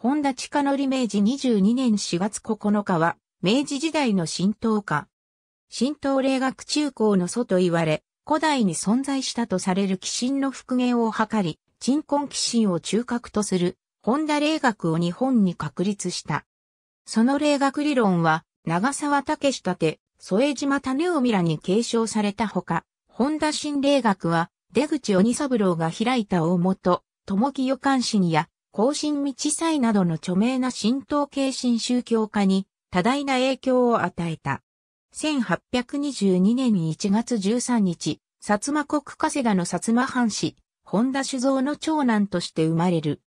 本田近則明治22年4月9日は、明治時代の神道家。神道霊学中高の祖と言われ、古代に存在したとされる鬼神の復元を図り、鎮魂鬼神を中核とする、本田霊学を日本に確立した。その霊学理論は、長沢武立、添島種臣らに継承されたほか、本田新霊学は、出口鬼三郎が開いた大元、友木予感心や、後進道祭などの著名な神道系新宗教家に多大な影響を与えた。1822年1月13日、薩摩国加世田の薩摩藩士、本田酒造の長男として生まれる。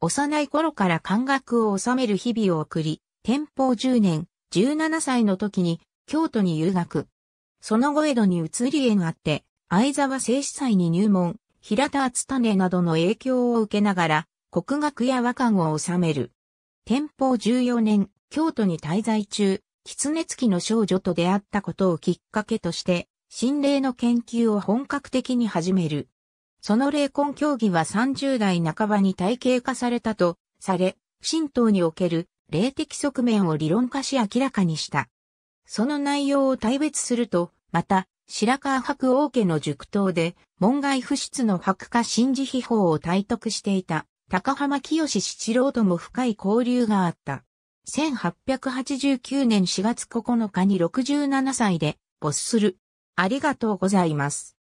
幼い頃から漢学を収める日々を送り、天保10年、17歳の時に京都に留学。その後江戸に移り縁あって、相沢聖司祭に入門、平田篤種などの影響を受けながら、国学や和漢を治める。天保14年、京都に滞在中、狐付きの少女と出会ったことをきっかけとして、心霊の研究を本格的に始める。その霊魂教義は30代半ばに体系化されたとされ、神道における霊的側面を理論化し明らかにした。その内容を大別すると、また、白川白王家の塾頭で、門外不出の白化神事秘法を体得していた高浜清七郎とも深い交流があった。1889年4月9日に67歳で没する。ありがとうございます。